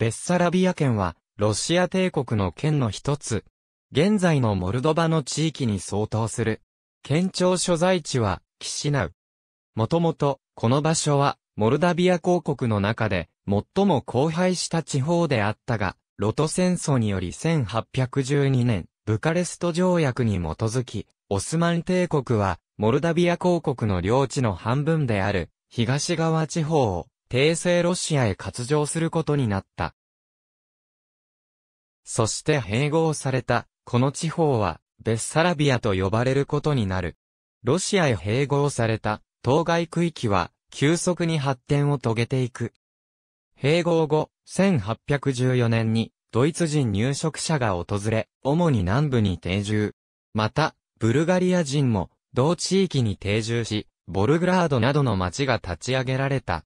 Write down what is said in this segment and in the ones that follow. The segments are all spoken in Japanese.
ベッサラビア県は、ロシア帝国の県の一つ。現在のモルドバの地域に相当する。県庁所在地は、キシナウ。もともと、この場所は、モルダビア公国の中で、最も荒廃した地方であったが、ロト戦争により1812年、ブカレスト条約に基づき、オスマン帝国は、モルダビア公国の領地の半分である、東側地方を、帝政ロシアへ割譲することになった。そして併合された、この地方は、ベッサラビアと呼ばれることになる。ロシアへ併合された、当該区域は、急速に発展を遂げていく。併合後、1814年に、ドイツ人入植者が訪れ、主に南部に定住。また、ブルガリア人も、同地域に定住し、ボルグラードなどの町が立ち上げられた。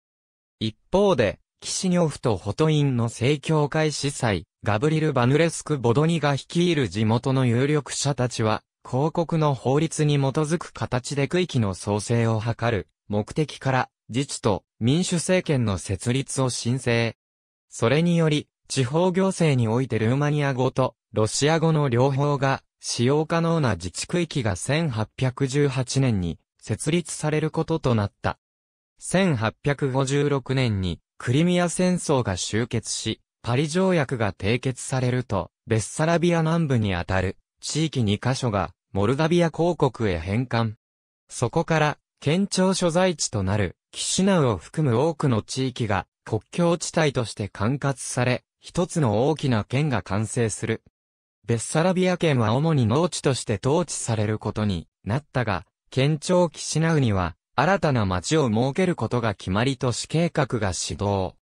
一方で、キシニョフとホトインの正教会司祭、ガブリル・バヌレスク・ボドニが率いる地元の有力者たちは、広告の法律に基づく形で区域の創生を図る目的から自治と民主政権の設立を申請。それにより、地方行政においてルーマニア語とロシア語の両方が使用可能な自治区域が1818年に設立されることとなった。1856年にクリミア戦争が終結し、パリ条約が締結されると、ベッサラビア南部にあたる地域2カ所がモルダビア公国へ返還。そこから、県庁所在地となるキシナウを含む多くの地域が国境地帯として管轄され、一つの大きな県が完成する。ベッサラビア県は主に農地として統治されることになったが、県庁キシナウには新たな町を設けることが決まり都市計画が始動。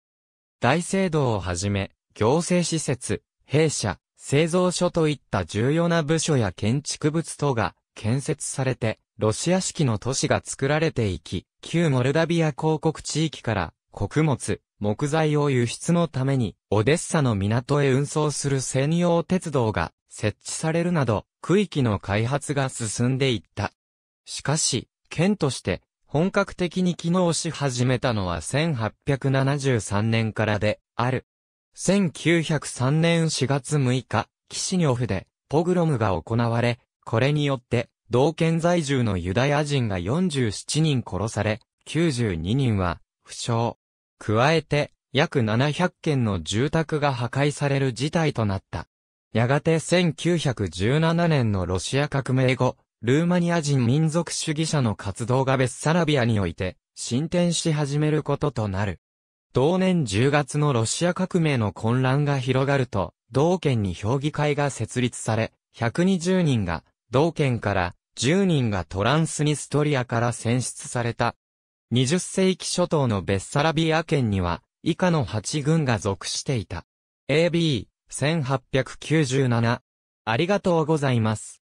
大聖堂をはじめ、行政施設、弊社、製造所といった重要な部署や建築物等が建設されて、ロシア式の都市が作られていき、旧モルダビア広告地域から穀物、木材を輸出のために、オデッサの港へ運送する専用鉄道が設置されるなど、区域の開発が進んでいった。しかし、県として、本格的に機能し始めたのは1873年からで、ある。1903年4月6日、キシニョフで、ポグロムが行われ、これによって、同県在住のユダヤ人が47人殺され、92人は、負傷。加えて、約700件の住宅が破壊される事態となった。やがて1917年のロシア革命後、ルーマニア人民族主義者の活動がベッサラビアにおいて、進展し始めることとなる。同年10月のロシア革命の混乱が広がると、同県に評議会が設立され、120人が、同県から10人がトランスニストリアから選出された。20世紀初頭のベッサラビア県には、以下の8軍が属していた。AB、1897。ありがとうございます。